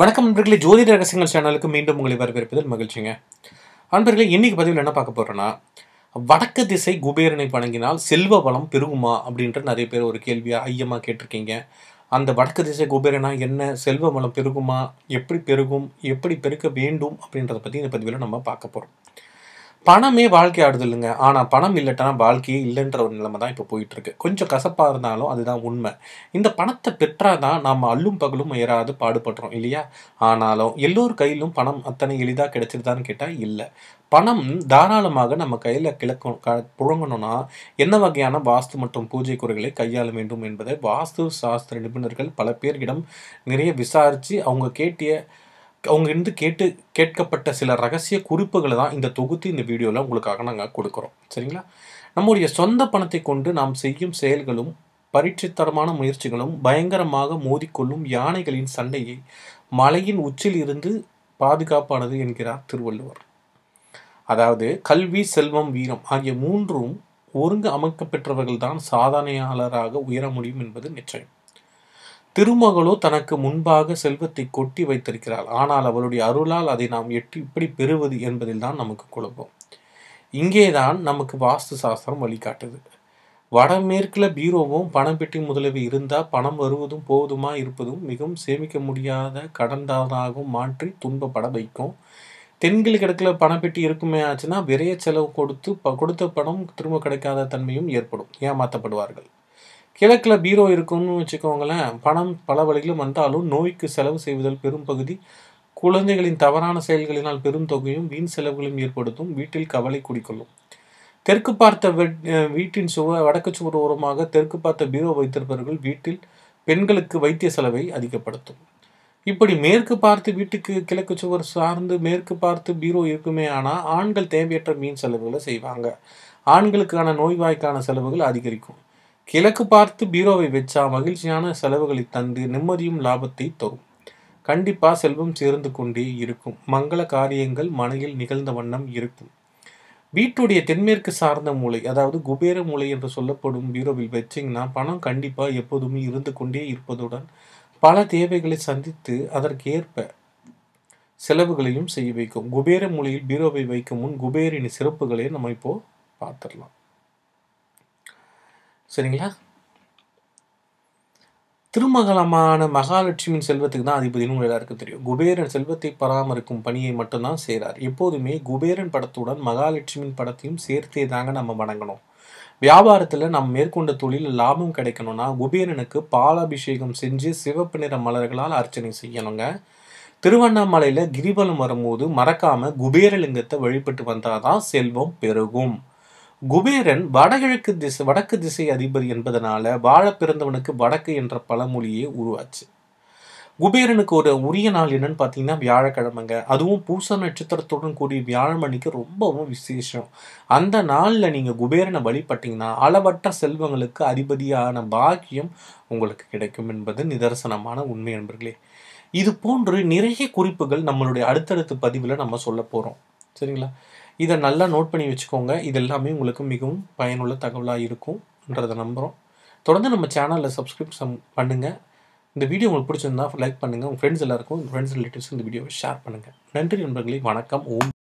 வணக்கம் நண்பர்களே ஜோதிட ரகசியங்கள் சேனலுக்கு மீண்டும் உங்களை வரவேற்பதில் மகிழ்ச்சிங்க அன்பர்களே இன்னைக்கு பதிவில் என்ன பார்க்க போகிறோன்னா வடக்கு திசை குபேரனை வணங்கினால் செல்வ வளம் பெருகுமா அப்படின்ற நிறைய பேர் ஒரு கேள்வியாக ஐயமா கேட்டிருக்கீங்க அந்த வடக்கு திசை குபேரனா என்ன செல்வ வளம் பெருகுமா எப்படி பெருகும் எப்படி பெருக்க வேண்டும் அப்படின்றத பற்றி இந்த பதிவில் நம்ம பார்க்க போகிறோம் பணமே வாழ்க்கை ஆடுதில்லைங்க ஆனால் பணம் இல்லட்டனா வாழ்க்கையே இல்லைன்ற ஒரு நிலைமை தான் இப்போ போயிட்டுருக்கு கொஞ்சம் கசப்பாக இருந்தாலும் அதுதான் உண்மை இந்த பணத்தை பெற்றால் தான் நாம் அல்லும் பகலும் ஏறாது பாடுபடுறோம் இல்லையா ஆனாலும் எல்லோர் கையிலும் பணம் அத்தனை எளிதாக கிடைச்சிருதான்னு கேட்டால் இல்லை பணம் தாராளமாக நம்ம கையில் கிழக்க புழங்கணும்னா என்ன வகையான வாஸ்து மற்றும் பூஜை குறைகளை கையாள வேண்டும் என்பதை வாஸ்து சாஸ்திர நிபுணர்கள் பல பேர்களிடம் நிறைய விசாரித்து அவங்க கேட்டிய இருந்து கேட்டு கேட்கப்பட்ட சில ரகசிய குறிப்புகளை தான் இந்த தொகுத்து இந்த வீடியோவில் உங்களுக்காக நாங்கள் கொடுக்குறோம் சரிங்களா நம்முடைய சொந்த பணத்தை கொண்டு நாம் செய்யும் செயல்களும் பரீட்சைத்தரமான முயற்சிகளும் பயங்கரமாக மோதிக்கொள்ளும் யானைகளின் சண்டையை மலையின் உச்சில் இருந்து பாதுகாப்பானது என்கிறார் திருவள்ளுவர் அதாவது கல்வி செல்வம் வீரம் ஆகிய மூன்றும் ஒருங்கு அமைக்கப்பெற்றவர்கள்தான் சாதனையாளராக உயர முடியும் என்பது நிச்சயம் திருமகளோ தனக்கு முன்பாக செல்வத்தை கொட்டி வைத்திருக்கிறாள் ஆனால் அவளுடைய அருளால் அதை நாம் எட்டி இப்படி பெறுவது என்பதில் தான் நமக்கு குழப்பம் இங்கேதான் நமக்கு வாஸ்து சாஸ்திரம் வழிகாட்டுது வடமேற்கில் பீரோவும் பணம் பெட்டி இருந்தால் பணம் வருவதும் போவதுமா இருப்பதும் மிகவும் சேமிக்க முடியாத கடன்தானாகவும் மாற்றி துன்பப்பட வைக்கும் தென்கிழக்கு இடத்துல பணப்பெட்டி இருக்குமே ஆச்சுன்னா விரைய செலவு கொடுத்து கொடுத்த பணம் திரும்ப கிடைக்காத தன்மையும் ஏற்படும் ஏமாற்றப்படுவார்கள் கிழக்கில் பீரோ இருக்கும்னு வச்சுக்கோங்களேன் பணம் பல வழிகளும் வந்தாலும் நோய்க்கு செலவு செய்வதில் பெரும்பகுதி குழந்தைகளின் தவறான செயல்களினால் பெரும் தொகையும் வீண் செலவுகளையும் ஏற்படுத்தும் வீட்டில் கவலை குடிக்கொள்ளும் தெற்கு பார்த்த வீட்டின் சுவர் வடக்கு சுவர் ஓரமாக தெற்கு பார்த்த பீரோ வைத்திருப்பவர்கள் வீட்டில் பெண்களுக்கு வைத்திய செலவை அதிகப்படுத்தும் இப்படி மேற்கு பார்த்து வீட்டுக்கு கிழக்கு சுவர் சார்ந்து மேற்கு பார்த்து பீரோ இருக்குமே ஆனால் ஆண்கள் தேவையற்ற மீன் செலவுகளை செய்வாங்க ஆண்களுக்கான நோய்வாய்க்கான செலவுகள் அதிகரிக்கும் கிழக்கு பார்த்து பீரோவை வச்சா மகிழ்ச்சியான செலவுகளை தந்து நிம்மதியும் லாபத்தை தரும் கண்டிப்பா செல்வம் சேர்ந்து கொண்டே இருக்கும் மங்கள காரியங்கள் மனையில் நிகழ்ந்த வண்ணம் இருக்கும் வீட்டுடைய தென்மேற்கு சார்ந்த மூளை அதாவது குபேர மூளை என்று சொல்லப்படும் பீரோவில் வச்சிங்கன்னா பணம் கண்டிப்பாக எப்போதுமே இருந்து கொண்டே இருப்பதுடன் பல தேவைகளை சந்தித்து அதற்கேற்ப செலவுகளையும் செய்ய வைக்கும் குபேர மூலையில் பீரோவை வைக்கும் முன் குபேரின் சிறப்புகளை நம்ம இப்போது பார்த்துடலாம் சரிங்களா திருமகலமான மகாலட்சுமியின் செல்வத்துக்கு தான் அதிபதினு உங்கள் எல்லாருக்கும் தெரியும் குபேரன் செல்வத்தை பராமரிக்கும் பணியை மட்டும்தான் செய்கிறார் எப்போதுமே குபேரன் படத்துடன் மகாலட்சுமியின் படத்தையும் சேர்த்தே தாங்க நம்ம வணங்கணும் வியாபாரத்தில் நம்ம மேற்கொண்ட தொழில் லாபம் கிடைக்கணும்னா குபேரனுக்கு பாலாபிஷேகம் செஞ்சு சிவப்பு நிற மலர்களால் அர்ச்சனை செய்யணுங்க திருவண்ணாமலையில் கிரிவலம் வரும்போது மறக்காமல் குபேரலிங்கத்தை வழிபட்டு வந்தால் தான் செல்வம் பெருகும் குபேரன் வடகிழக்கு திசை வடக்கு திசை அதிபர் என்பதனால வாழ பிறந்தவனுக்கு வடக்கு என்ற பழமொழியே உருவாச்சு குபேரனுக்கு ஒரு உரிய நாள் என்னன்னு பார்த்தீங்கன்னா வியாழக்கிழமைங்க அதுவும் பூச நட்சத்திரத்துடன் கூடிய வியாழமணிக்கு ரொம்பவும் விசேஷம் அந்த நாளில் நீங்கள் குபேரனை வழிபட்டிங்கன்னா அளவற்ற செல்வங்களுக்கு அதிபதியான பாக்கியம் உங்களுக்கு கிடைக்கும் என்பது நிதர்சனமான உண்மை என்பர்களே இது போன்று நிறைய குறிப்புகள் நம்மளுடைய அடுத்தடுத்து பதிவில் நம்ம சொல்ல போகிறோம் சரிங்களா இதை நல்லா நோட் பண்ணி வச்சுக்கோங்க இது எல்லாமே உங்களுக்கு மிகவும் பயனுள்ள தகவலாக இருக்கும்ன்றதை நம்புகிறோம் தொடர்ந்து நம்ம சேனலில் சப்ஸ்கிரைப் சம் பண்ணுங்கள் இந்த வீடியோ உங்களுக்கு பிடிச்சிருந்தா லைக் பண்ணுங்கள் உங்கள் ஃப்ரெண்ட்ஸ் எல்லாருக்கும் உங்கள் ஃப்ரெண்ட்ஸ் ரிலேட்டிவ்ஸ் இந்த வீடியோவை ஷேர் பண்ணுங்கள் நன்றி நண்பர்களே வணக்கம் ஓம்